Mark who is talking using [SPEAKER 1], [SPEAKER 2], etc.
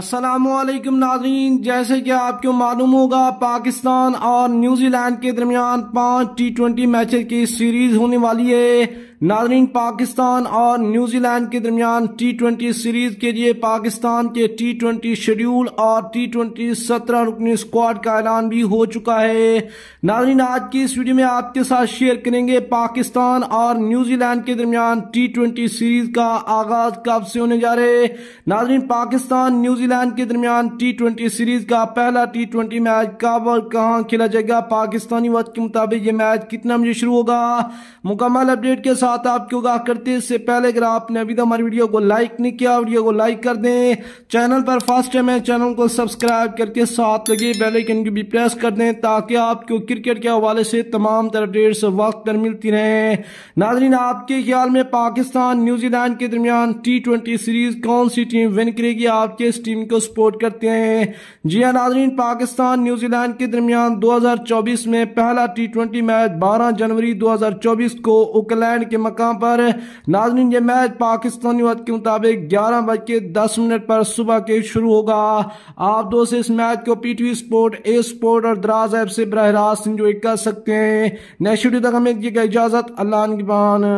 [SPEAKER 1] असलकम नाजरीन जैसे कि आपको मालूम होगा पाकिस्तान और न्यूजीलैंड के दरमियान पांच टी ट्वेंटी मैचेस की सीरीज होने वाली है नाजरीन पाकिस्तान और न्यूजीलैंड के दरमियान टी ट्वेंटी सीरीज के लिए पाकिस्तान के टी ट्वेंटी शेड्यूल और टी ट्वेंटी सत्रह रुकनी स्क्वाड का ऐलान भी हो चुका है नाजरीन आज की इस वीडियो में आपके साथ शेयर करेंगे पाकिस्तान और न्यूजीलैंड के दरमियान टी ट्वेंटी सीरीज का आगाज कब से होने जा रहे नाजरीन पाकिस्तान न्यूजीलैंड के दरमियान टी ट्वेंटी सीरीज का पहला टी ट्वेंटी मैच कब और कहाँ खेला जाएगा पाकिस्तानी वक्त के मुताबिक ये मैच कितना बजे शुरू होगा मुकम्मल अपडेट के साथ साथ आपकी उगाह करते इससे पहले अगर आपने अभी तक हमारी वीडियो को लाइक नहीं किया वीडियो को लाइक कर दें चैनल पर फर्स्ट टाइम है चैनल को सब्सक्राइब करके साथ लगे बेलाइकन को भी प्रेस कर दें ताकि आपको क्रिकेट के हवाले से तमाम तरह अपडेट्स वक्त पर मिलती रहे नाजरीन आपके ख्याल में पाकिस्तान न्यूजीलैंड के दरमियान टी सीरीज कौन सी टीम विन करेगी आपके इस टीम को सपोर्ट करते हैं जी हाँ नाजरीन पाकिस्तान न्यूजीलैंड के दरमियान 2024 में पहला टी मैच बारह जनवरी 2024 को ओकलैंड के मकाम पर नाजरीन ये मैच पाकिस्तानी वक्त के मुताबिक ग्यारह बज के दस मिनट पर सुबह के शुरू होगा आप दोस्त इस मैच को P T V sport A sport और दराज ऐप से बरह रास्त इंजॉय कर सकते हैं नेक्स्ट वीडियो तक हमें इजाज़त अल्लाह की बान